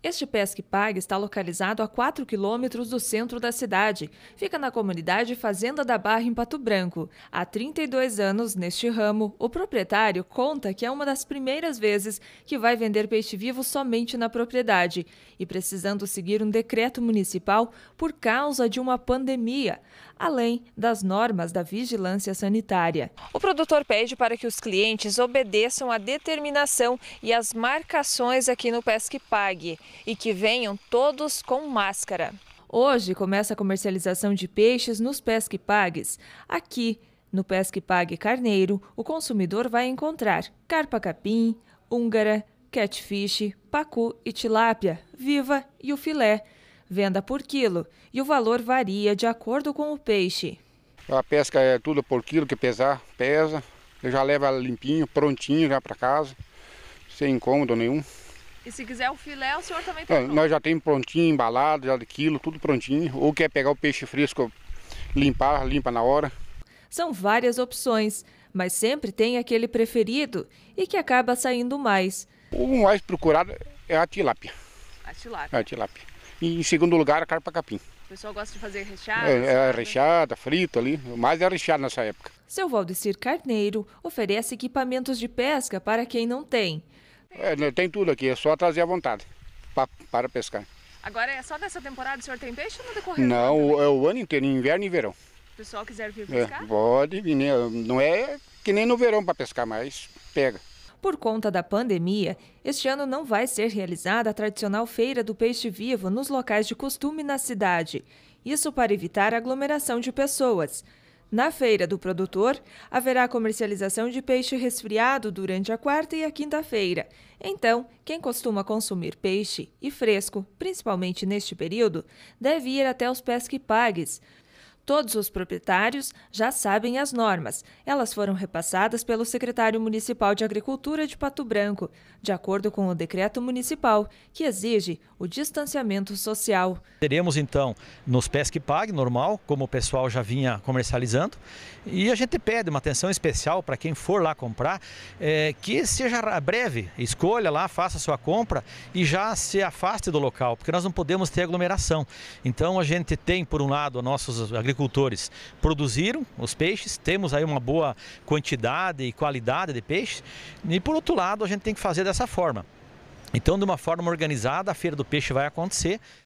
Este Pesque Pague está localizado a 4 quilômetros do centro da cidade. Fica na comunidade Fazenda da Barra, em Pato Branco. Há 32 anos, neste ramo, o proprietário conta que é uma das primeiras vezes que vai vender peixe vivo somente na propriedade e precisando seguir um decreto municipal por causa de uma pandemia, além das normas da vigilância sanitária. O produtor pede para que os clientes obedeçam a determinação e as marcações aqui no Pesque Pague e que venham todos com máscara. Hoje começa a comercialização de peixes nos Pesque Pagues. Aqui, no Pesque Pague Carneiro, o consumidor vai encontrar carpa capim, húngara, catfish, pacu e tilápia, viva e o filé. Venda por quilo e o valor varia de acordo com o peixe. A pesca é tudo por quilo que pesar, pesa. Eu já leva limpinho, prontinho já para casa, sem incômodo nenhum. E se quiser o filé, o senhor também tem é, tá Nós já temos prontinho, embalado, já de quilo, tudo prontinho. Ou quer pegar o peixe fresco, limpar, limpa na hora. São várias opções, mas sempre tem aquele preferido e que acaba saindo mais. O mais procurado é a tilápia. A tilápia. É a tilápia. E em segundo lugar, a carpa capim. O pessoal gosta de fazer recheada? É, é recheada, frita ali, mas é recheada nessa época. Seu Valdecir Carneiro oferece equipamentos de pesca para quem não tem. É, né, tem tudo aqui, é só trazer à vontade para pescar. Agora é só nessa temporada o senhor tem peixe ou no decorrer? Não, é o ano inteiro, inverno e verão. o pessoal quiser vir é, pescar? É, pode vir, né, não é que nem no verão para pescar, mas pega. Por conta da pandemia, este ano não vai ser realizada a tradicional feira do peixe vivo nos locais de costume na cidade. Isso para evitar aglomeração de pessoas. Na feira do produtor, haverá comercialização de peixe resfriado durante a quarta e a quinta-feira. Então, quem costuma consumir peixe e fresco, principalmente neste período, deve ir até os pesque-pagues. Todos os proprietários já sabem as normas. Elas foram repassadas pelo secretário municipal de Agricultura de Pato Branco, de acordo com o decreto municipal, que exige o distanciamento social. Teremos então nos pés que pague, normal, como o pessoal já vinha comercializando, e a gente pede uma atenção especial para quem for lá comprar, é, que seja breve, escolha lá, faça sua compra e já se afaste do local, porque nós não podemos ter aglomeração. Então a gente tem, por um lado, nossos agricultores agricultores produziram os peixes, temos aí uma boa quantidade e qualidade de peixe, e por outro lado a gente tem que fazer dessa forma. Então, de uma forma organizada, a Feira do Peixe vai acontecer.